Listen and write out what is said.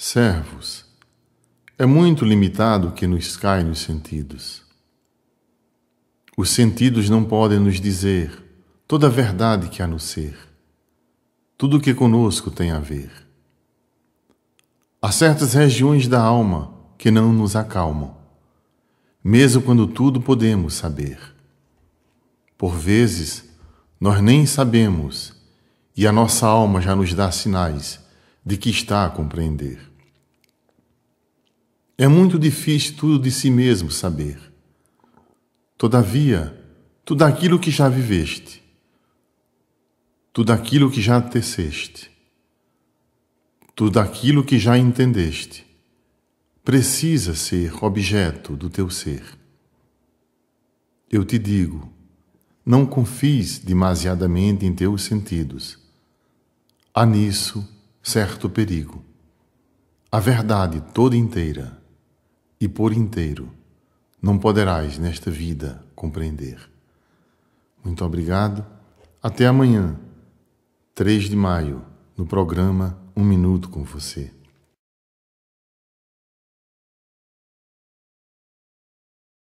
Servos, é muito limitado o que nos cai nos sentidos. Os sentidos não podem nos dizer toda a verdade que há no ser, tudo o que conosco tem a ver. Há certas regiões da alma que não nos acalmam, mesmo quando tudo podemos saber. Por vezes, nós nem sabemos e a nossa alma já nos dá sinais de que está a compreender. É muito difícil tudo de si mesmo saber. Todavia, tudo aquilo que já viveste, tudo aquilo que já teceste, tudo aquilo que já entendeste, precisa ser objeto do teu ser. Eu te digo, não confies demasiadamente em teus sentidos. Há nisso certo perigo. A verdade toda inteira e por inteiro, não poderás nesta vida compreender. Muito obrigado. Até amanhã, 3 de maio, no programa Um Minuto com Você.